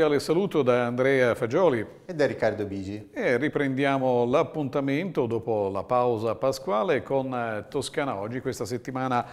cordiale saluto da Andrea Fagioli e da Riccardo Bigi. E riprendiamo l'appuntamento dopo la pausa pasquale con eh, Toscana Oggi. Questa settimana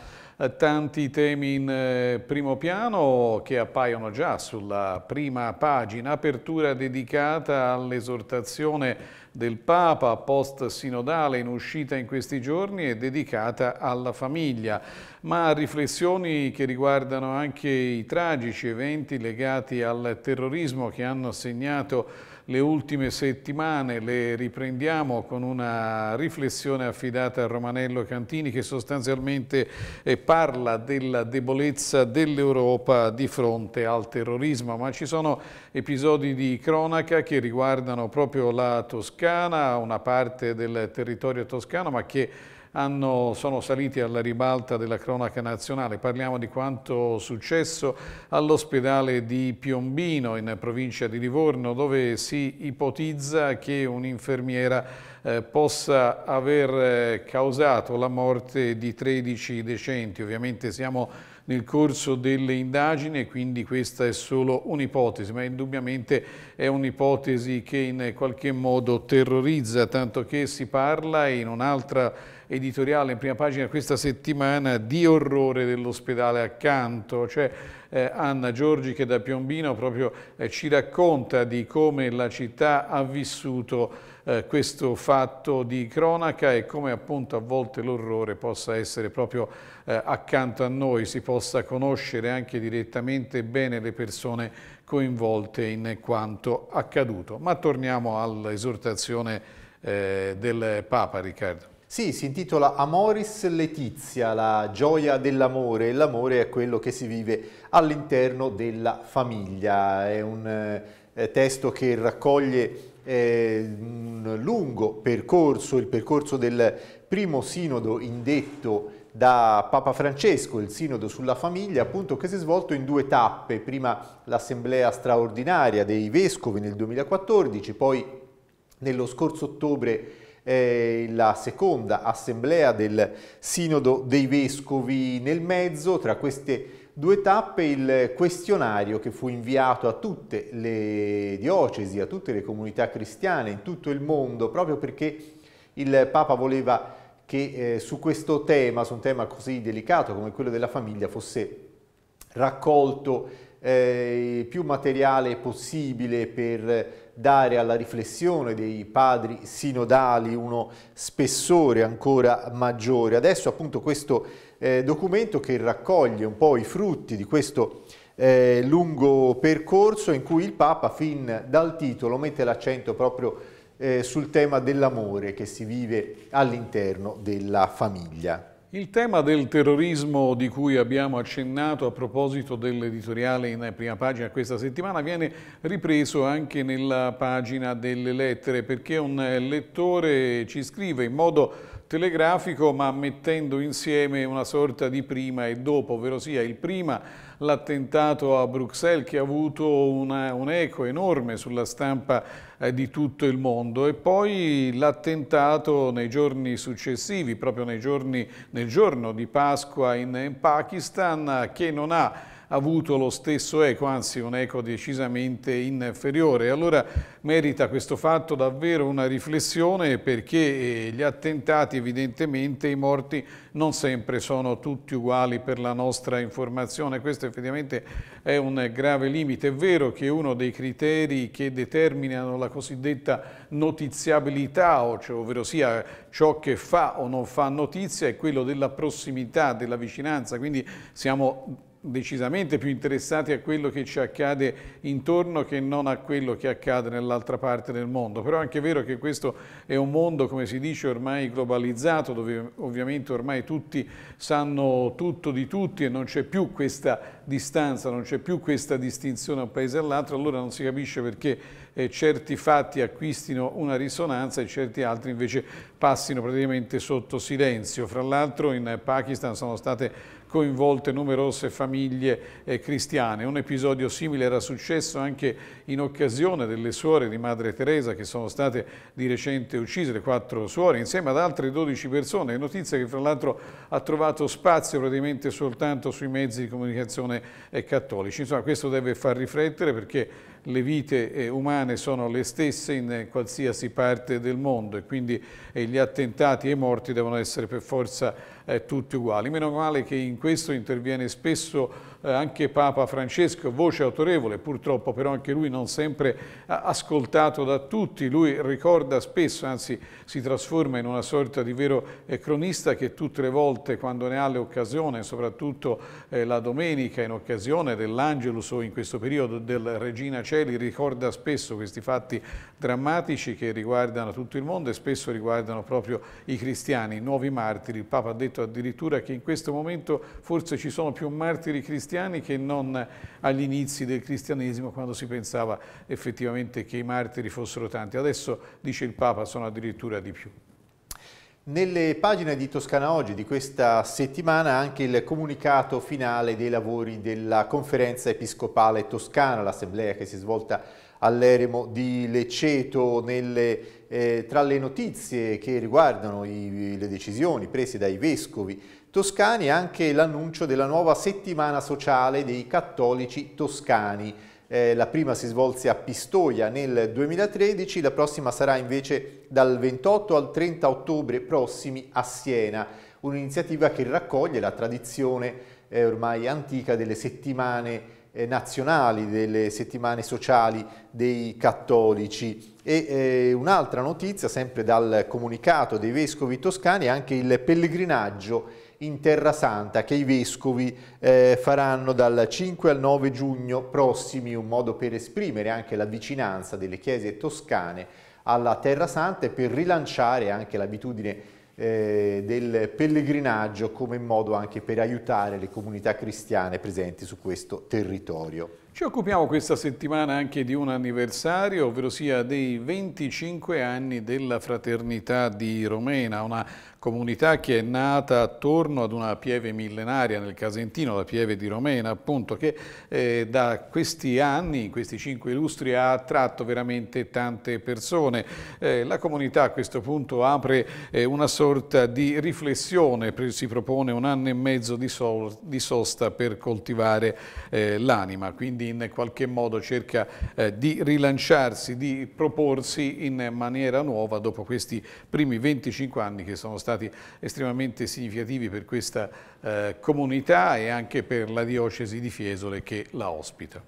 tanti temi in eh, primo piano che appaiono già sulla prima pagina, apertura dedicata all'esortazione del Papa post-sinodale in uscita in questi giorni e dedicata alla famiglia, ma riflessioni che riguardano anche i tragici eventi legati al terrorismo che hanno segnato le ultime settimane le riprendiamo con una riflessione affidata a Romanello Cantini che sostanzialmente eh, parla della debolezza dell'Europa di fronte al terrorismo, ma ci sono episodi di cronaca che riguardano proprio la Toscana, una parte del territorio toscano, ma che hanno, sono saliti alla ribalta della cronaca nazionale. Parliamo di quanto successo all'ospedale di Piombino in provincia di Livorno dove si ipotizza che un'infermiera eh, possa aver eh, causato la morte di 13 decenti. Ovviamente siamo nel corso delle indagini e quindi questa è solo un'ipotesi, ma indubbiamente è un'ipotesi che in qualche modo terrorizza, tanto che si parla in un'altra editoriale in prima pagina questa settimana di orrore dell'ospedale accanto, cioè eh, Anna Giorgi che da Piombino proprio eh, ci racconta di come la città ha vissuto eh, questo fatto di cronaca e come appunto a volte l'orrore possa essere proprio eh, accanto a noi, si possa conoscere anche direttamente bene le persone coinvolte in quanto accaduto. Ma torniamo all'esortazione eh, del Papa Riccardo. Sì, si intitola Amoris Letizia, la gioia dell'amore. L'amore è quello che si vive all'interno della famiglia. È un eh, testo che raccoglie eh, un lungo percorso, il percorso del primo sinodo indetto da Papa Francesco, il sinodo sulla famiglia, appunto che si è svolto in due tappe, prima l'assemblea straordinaria dei vescovi nel 2014, poi nello scorso ottobre eh, la seconda assemblea del Sinodo dei Vescovi nel mezzo, tra queste due tappe il questionario che fu inviato a tutte le diocesi, a tutte le comunità cristiane in tutto il mondo, proprio perché il Papa voleva che eh, su questo tema, su un tema così delicato come quello della famiglia, fosse raccolto eh, più materiale possibile per dare alla riflessione dei padri sinodali uno spessore ancora maggiore. Adesso appunto questo eh, documento che raccoglie un po' i frutti di questo eh, lungo percorso in cui il Papa fin dal titolo mette l'accento proprio eh, sul tema dell'amore che si vive all'interno della famiglia. Il tema del terrorismo di cui abbiamo accennato a proposito dell'editoriale in prima pagina questa settimana viene ripreso anche nella pagina delle lettere perché un lettore ci scrive in modo telegrafico ma mettendo insieme una sorta di prima e dopo, ovvero sia il prima l'attentato a Bruxelles che ha avuto un'eco un enorme sulla stampa eh, di tutto il mondo e poi l'attentato nei giorni successivi, proprio giorni, nel giorno di Pasqua in, in Pakistan che non ha avuto lo stesso eco, anzi un eco decisamente inferiore. Allora merita questo fatto davvero una riflessione perché eh, gli attentati evidentemente, i morti non sempre sono tutti uguali per la nostra informazione. Questo effettivamente è un grave limite. È vero che uno dei criteri che determinano la cosiddetta notiziabilità, cioè, ovvero sia ciò che fa o non fa notizia, è quello della prossimità, della vicinanza. Quindi siamo decisamente più interessati a quello che ci accade intorno che non a quello che accade nell'altra parte del mondo. Però è anche vero che questo è un mondo, come si dice, ormai globalizzato, dove ovviamente ormai tutti sanno tutto di tutti e non c'è più questa distanza, non c'è più questa distinzione da un paese all'altro, allora non si capisce perché eh, certi fatti acquistino una risonanza e certi altri invece passino praticamente sotto silenzio. Fra l'altro in Pakistan sono state coinvolte numerose famiglie eh, cristiane. Un episodio simile era successo anche in occasione delle suore di Madre Teresa che sono state di recente uccise, le quattro suore, insieme ad altre 12 persone, notizia che fra l'altro ha trovato spazio praticamente soltanto sui mezzi di comunicazione eh, cattolici. Insomma, questo deve far riflettere perché le vite eh, umane sono le stesse in qualsiasi parte del mondo e quindi eh, gli attentati e i morti devono essere per forza eh, tutti uguali. Meno male che in questo interviene spesso eh, anche Papa Francesco, voce autorevole, purtroppo però anche lui non sempre ascoltato da tutti, lui ricorda spesso, anzi si trasforma in una sorta di vero eh, cronista che tutte le volte quando ne ha l'occasione, soprattutto eh, la domenica in occasione dell'Angelus o in questo periodo del Regina Celi, ricorda spesso questi fatti drammatici che riguardano tutto il mondo e spesso riguardano proprio i cristiani, i nuovi martiri. Il Papa ha detto addirittura che in questo momento forse ci sono più martiri cristiani cristiani che non agli inizi del cristianesimo quando si pensava effettivamente che i martiri fossero tanti. Adesso, dice il Papa, sono addirittura di più. Nelle pagine di Toscana Oggi di questa settimana anche il comunicato finale dei lavori della conferenza episcopale toscana, l'assemblea che si è svolta all'Eremo di Leceto nelle eh, tra le notizie che riguardano i, le decisioni prese dai vescovi toscani anche l'annuncio della nuova settimana sociale dei cattolici toscani. Eh, la prima si svolse a Pistoia nel 2013, la prossima sarà invece dal 28 al 30 ottobre prossimi a Siena, un'iniziativa che raccoglie la tradizione eh, ormai antica delle settimane eh, nazionali, delle settimane sociali dei cattolici. E eh, un'altra notizia, sempre dal comunicato dei vescovi toscani, è anche il pellegrinaggio in Terra Santa che i vescovi eh, faranno dal 5 al 9 giugno prossimi, un modo per esprimere anche la vicinanza delle chiese toscane alla Terra Santa e per rilanciare anche l'abitudine eh, del pellegrinaggio come modo anche per aiutare le comunità cristiane presenti su questo territorio. Ci occupiamo questa settimana anche di un anniversario, ovvero sia dei 25 anni della Fraternità di Romena, una comunità che è nata attorno ad una pieve millenaria nel Casentino, la pieve di Romena appunto, che eh, da questi anni, in questi cinque lustri, ha attratto veramente tante persone. Eh, la comunità a questo punto apre eh, una sorta di riflessione, si propone un anno e mezzo di, sol, di sosta per coltivare eh, l'anima, quindi in qualche modo cerca eh, di rilanciarsi, di proporsi in maniera nuova dopo questi primi 25 anni che sono stati stati estremamente significativi per questa eh, comunità e anche per la diocesi di Fiesole che la ospita.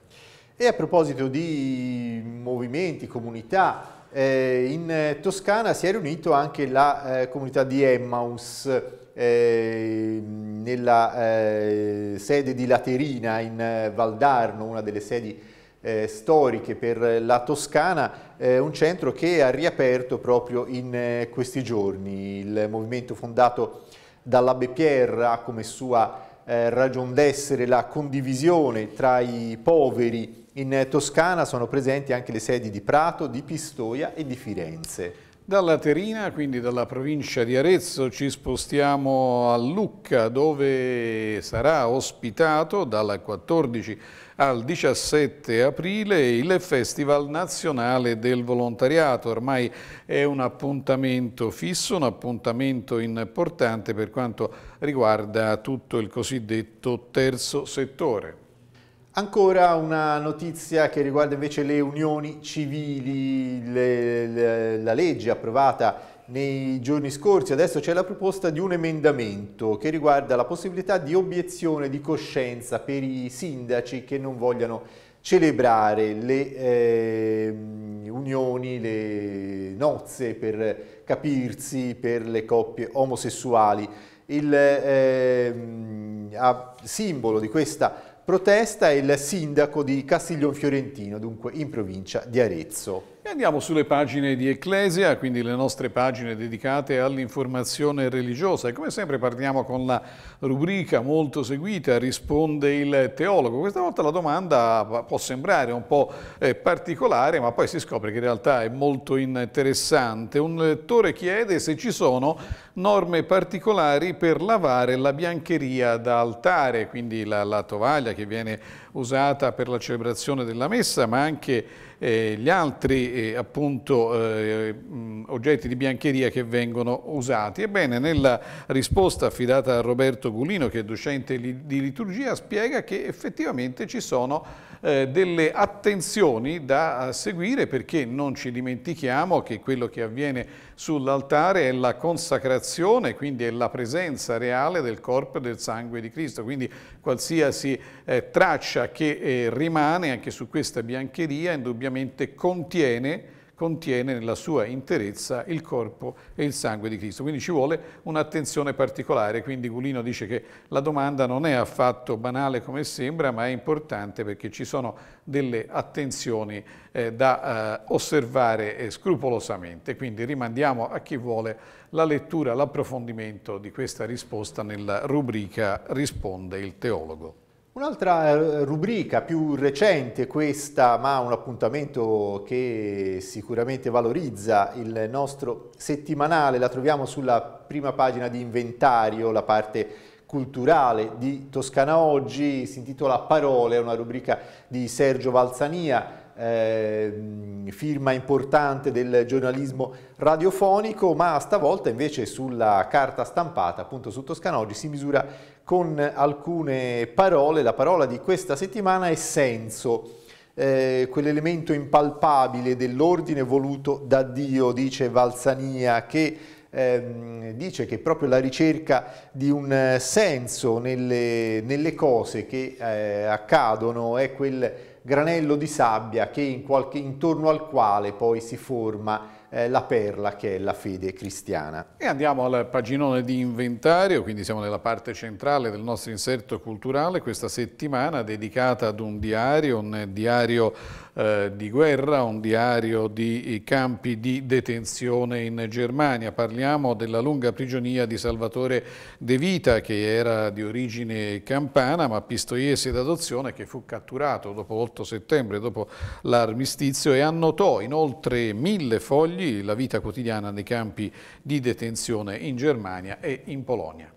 E a proposito di movimenti, comunità, eh, in Toscana si è riunito anche la eh, comunità di Emmaus eh, nella eh, sede di Laterina in eh, Valdarno, una delle sedi eh, storiche per la Toscana, eh, un centro che ha riaperto proprio in eh, questi giorni. Il movimento fondato dall'Abbe Pierre ha come sua eh, ragion d'essere la condivisione tra i poveri in Toscana, sono presenti anche le sedi di Prato, di Pistoia e di Firenze. Dalla Terina, quindi dalla provincia di Arezzo, ci spostiamo a Lucca dove sarà ospitato dal 14 al 17 aprile il Festival Nazionale del Volontariato. Ormai è un appuntamento fisso, un appuntamento importante per quanto riguarda tutto il cosiddetto terzo settore. Ancora una notizia che riguarda invece le unioni civili, le, le, la legge approvata nei giorni scorsi, adesso c'è la proposta di un emendamento che riguarda la possibilità di obiezione di coscienza per i sindaci che non vogliano celebrare le eh, unioni, le nozze per capirsi per le coppie omosessuali. Il eh, simbolo di questa protesta è il sindaco di Castiglion Fiorentino, dunque in provincia di Arezzo andiamo sulle pagine di Ecclesia, quindi le nostre pagine dedicate all'informazione religiosa. E come sempre partiamo con la rubrica molto seguita, risponde il teologo. Questa volta la domanda può sembrare un po' eh, particolare, ma poi si scopre che in realtà è molto interessante. Un lettore chiede se ci sono norme particolari per lavare la biancheria da altare, quindi la, la tovaglia che viene usata per la celebrazione della messa, ma anche eh, gli altri eh, appunto, eh, oggetti di biancheria che vengono usati. Ebbene, nella risposta affidata a Roberto Gulino, che è docente di liturgia, spiega che effettivamente ci sono eh, delle attenzioni da eh, seguire perché non ci dimentichiamo che quello che avviene sull'altare è la consacrazione, quindi è la presenza reale del corpo e del sangue di Cristo, quindi qualsiasi eh, traccia che eh, rimane anche su questa biancheria, indubbiamente contiene contiene nella sua interezza il corpo e il sangue di Cristo. Quindi ci vuole un'attenzione particolare, quindi Gulino dice che la domanda non è affatto banale come sembra, ma è importante perché ci sono delle attenzioni eh, da eh, osservare eh, scrupolosamente, quindi rimandiamo a chi vuole la lettura, l'approfondimento di questa risposta nella rubrica Risponde il teologo. Un'altra eh, rubrica più recente questa, ma un appuntamento che sicuramente valorizza il nostro settimanale, la troviamo sulla prima pagina di inventario, la parte culturale di Toscana Oggi, si intitola Parole, è una rubrica di Sergio Valzania, eh, firma importante del giornalismo radiofonico, ma stavolta invece sulla carta stampata, appunto su Toscana Oggi, si misura con alcune parole. La parola di questa settimana è senso, eh, quell'elemento impalpabile dell'ordine voluto da Dio, dice Valsania, che ehm, dice che proprio la ricerca di un eh, senso nelle, nelle cose che eh, accadono è quel granello di sabbia che in qualche, intorno al quale poi si forma eh, la perla che è la fede cristiana. E andiamo al paginone di inventario, quindi siamo nella parte centrale del nostro inserto culturale, questa settimana dedicata ad un diario, un diario eh, di guerra, un diario di eh, campi di detenzione in Germania. Parliamo della lunga prigionia di Salvatore De Vita che era di origine campana ma pistoiese d'adozione che fu catturato dopo l'8 settembre, dopo l'armistizio e annotò in oltre mille fogli la vita quotidiana nei campi di detenzione in Germania e in Polonia.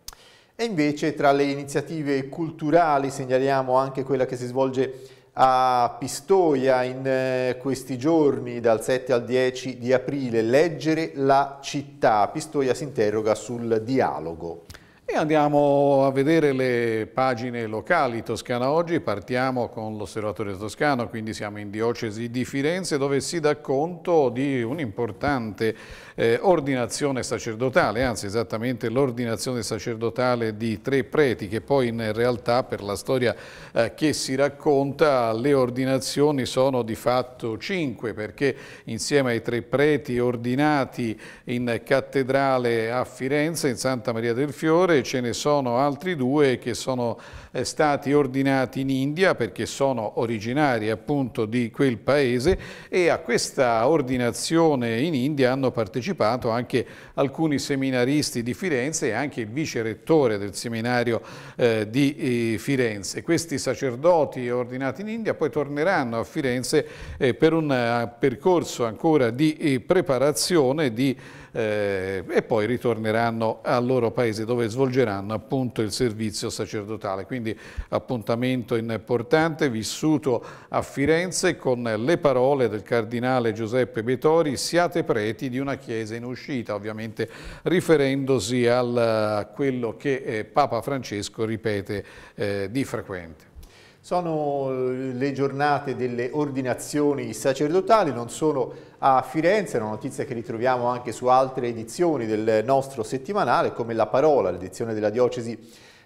E invece tra le iniziative culturali segnaliamo anche quella che si svolge a Pistoia in eh, questi giorni dal 7 al 10 di aprile, leggere la città. Pistoia si interroga sul dialogo. E andiamo a vedere le pagine locali Toscana Oggi, partiamo con l'Osservatorio Toscano, quindi siamo in diocesi di Firenze dove si dà conto di un'importante eh, ordinazione sacerdotale, anzi esattamente l'ordinazione sacerdotale di tre preti che poi in realtà per la storia eh, che si racconta le ordinazioni sono di fatto cinque perché insieme ai tre preti ordinati in cattedrale a Firenze, in Santa Maria del Fiore, ce ne sono altri due che sono eh, stati ordinati in India perché sono originari appunto di quel paese e a questa ordinazione in India hanno partecipato anche alcuni seminaristi di Firenze e anche il vice rettore del seminario eh, di eh, Firenze. Questi sacerdoti ordinati in India poi torneranno a Firenze eh, per un eh, percorso ancora di preparazione, di eh, e poi ritorneranno al loro paese dove svolgeranno appunto il servizio sacerdotale. Quindi appuntamento importante vissuto a Firenze con le parole del cardinale Giuseppe Betori, siate preti di una chiesa in uscita, ovviamente riferendosi al, a quello che eh, Papa Francesco ripete eh, di frequente. Sono eh, le giornate delle ordinazioni sacerdotali, non sono a Firenze, è una notizia che ritroviamo anche su altre edizioni del nostro settimanale, come La Parola, l'edizione della diocesi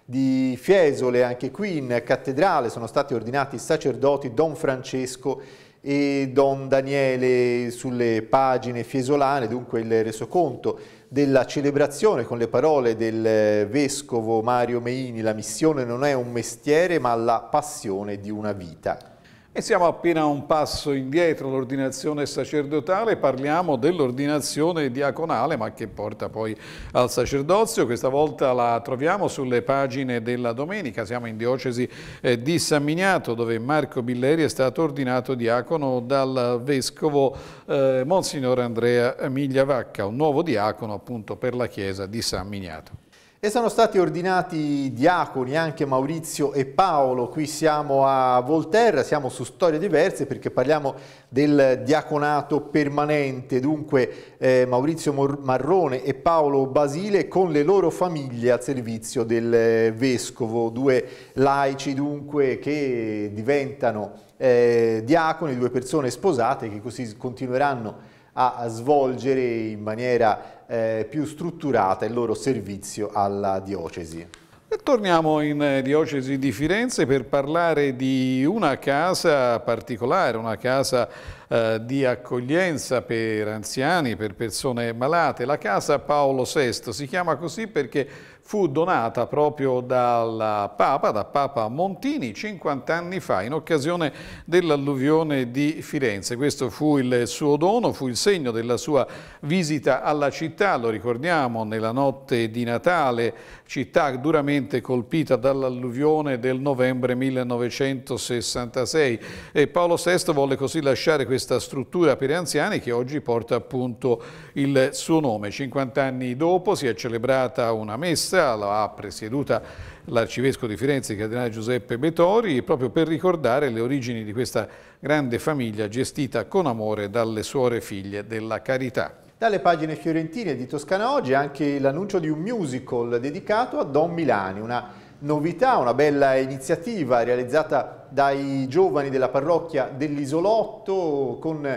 di Fiesole, anche qui in cattedrale sono stati ordinati i sacerdoti Don Francesco e Don Daniele sulle pagine fiesolane, dunque il resoconto della celebrazione con le parole del eh, vescovo Mario Meini, la missione non è un mestiere ma la passione di una vita. E siamo appena un passo indietro, l'ordinazione sacerdotale, parliamo dell'ordinazione diaconale ma che porta poi al sacerdozio, questa volta la troviamo sulle pagine della domenica, siamo in diocesi eh, di San Miniato dove Marco Billeri è stato ordinato diacono dal vescovo eh, Monsignor Andrea Migliavacca, un nuovo diacono appunto per la chiesa di San Miniato. E sono stati ordinati diaconi anche Maurizio e Paolo, qui siamo a Volterra, siamo su storie diverse perché parliamo del diaconato permanente, dunque eh, Maurizio Marrone e Paolo Basile con le loro famiglie al servizio del eh, Vescovo, due laici dunque che diventano eh, diaconi, due persone sposate che così continueranno a a svolgere in maniera eh, più strutturata il loro servizio alla diocesi. E torniamo in eh, diocesi di Firenze per parlare di una casa particolare, una casa eh, di accoglienza per anziani, per persone malate, la casa Paolo VI. Si chiama così perché fu donata proprio dal Papa, da Papa Montini, 50 anni fa, in occasione dell'alluvione di Firenze. Questo fu il suo dono, fu il segno della sua visita alla città, lo ricordiamo, nella notte di Natale, città duramente colpita dall'alluvione del novembre 1966. E Paolo VI volle così lasciare questa struttura per anziani che oggi porta appunto il suo nome. 50 anni dopo si è celebrata una messa messa, la ha presieduta l'arcivescovo di Firenze, il cardinale Giuseppe Betori, proprio per ricordare le origini di questa grande famiglia gestita con amore dalle suore figlie della carità. Dalle pagine fiorentine di Toscana Oggi anche l'annuncio di un musical dedicato a Don Milani, una novità, una bella iniziativa realizzata dai giovani della parrocchia dell'Isolotto con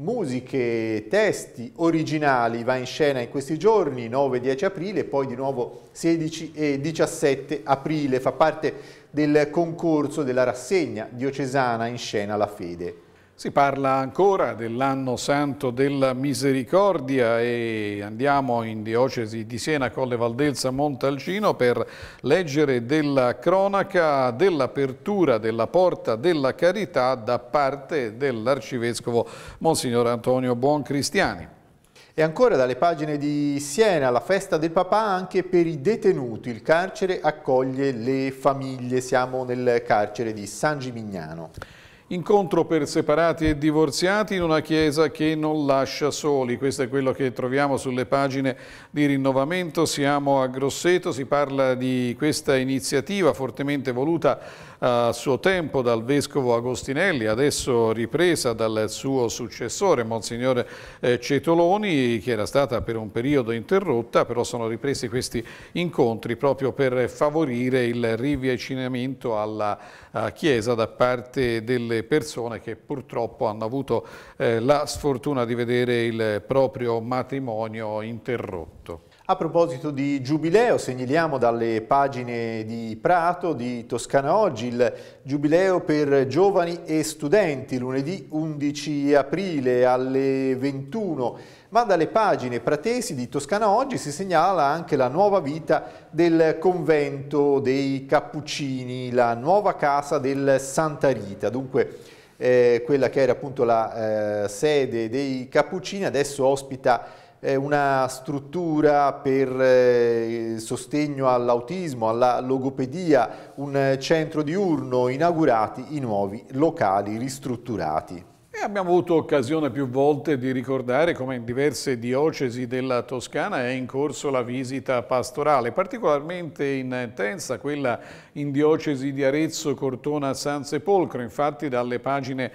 musiche, testi originali va in scena in questi giorni, 9-10 e aprile, poi di nuovo 16 e 17 aprile, fa parte del concorso della rassegna diocesana in scena La Fede. Si parla ancora dell'anno santo della misericordia e andiamo in diocesi di Siena, Colle Valdelsa, Montalcino per leggere della cronaca dell'apertura della Porta della Carità da parte dell'Arcivescovo Monsignor Antonio Buoncristiani. E ancora dalle pagine di Siena, la festa del papà anche per i detenuti. Il carcere accoglie le famiglie. Siamo nel carcere di San Gimignano. Incontro per separati e divorziati in una chiesa che non lascia soli. Questo è quello che troviamo sulle pagine di rinnovamento. Siamo a Grosseto, si parla di questa iniziativa fortemente voluta a suo tempo dal Vescovo Agostinelli, adesso ripresa dal suo successore, Monsignore eh, Cetoloni, che era stata per un periodo interrotta, però sono ripresi questi incontri proprio per favorire il riavvicinamento alla eh, Chiesa da parte delle persone che purtroppo hanno avuto eh, la sfortuna di vedere il proprio matrimonio interrotto. A proposito di Giubileo, segnaliamo dalle pagine di Prato, di Toscana Oggi, il Giubileo per giovani e studenti, lunedì 11 aprile alle 21. Ma dalle pagine pratesi di Toscana Oggi si segnala anche la nuova vita del convento dei Cappuccini, la nuova casa del Santa Rita. Dunque, eh, quella che era appunto la eh, sede dei Cappuccini adesso ospita una struttura per eh, sostegno all'autismo, alla logopedia, un centro diurno, inaugurati i nuovi locali ristrutturati. E abbiamo avuto occasione più volte di ricordare come in diverse diocesi della Toscana è in corso la visita pastorale, particolarmente intensa quella in diocesi di Arezzo, Cortona, San Sepolcro. Infatti dalle pagine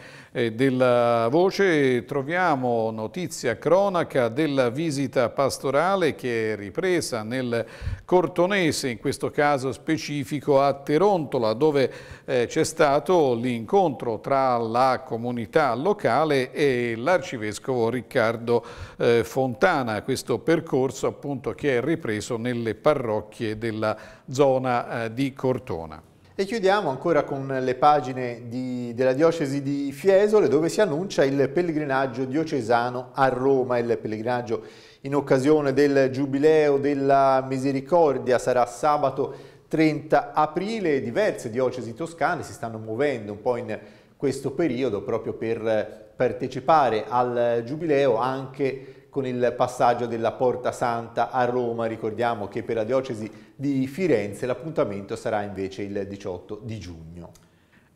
della voce troviamo notizia cronaca della visita pastorale che è ripresa nel Cortonese, in questo caso specifico a Terontola, dove eh, c'è stato l'incontro tra la comunità locale e l'arcivescovo Riccardo eh, Fontana, questo percorso appunto che è ripreso nelle parrocchie della zona eh, di Cortona. E chiudiamo ancora con le pagine di, della diocesi di Fiesole dove si annuncia il pellegrinaggio diocesano a Roma, il pellegrinaggio in occasione del Giubileo della Misericordia sarà sabato 30 aprile, diverse diocesi toscane si stanno muovendo un po' in questo periodo proprio per partecipare al Giubileo anche con il passaggio della Porta Santa a Roma, ricordiamo che per la diocesi di Firenze, l'appuntamento sarà invece il 18 di giugno.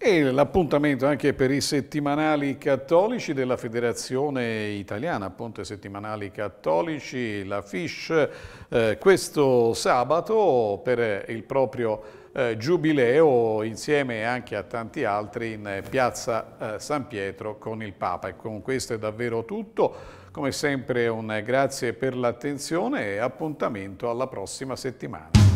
E l'appuntamento anche per i settimanali cattolici della Federazione Italiana, appunto i settimanali cattolici, la FISH, eh, questo sabato per il proprio eh, giubileo insieme anche a tanti altri in piazza eh, San Pietro con il Papa. E con questo è davvero tutto. Come sempre un grazie per l'attenzione e appuntamento alla prossima settimana.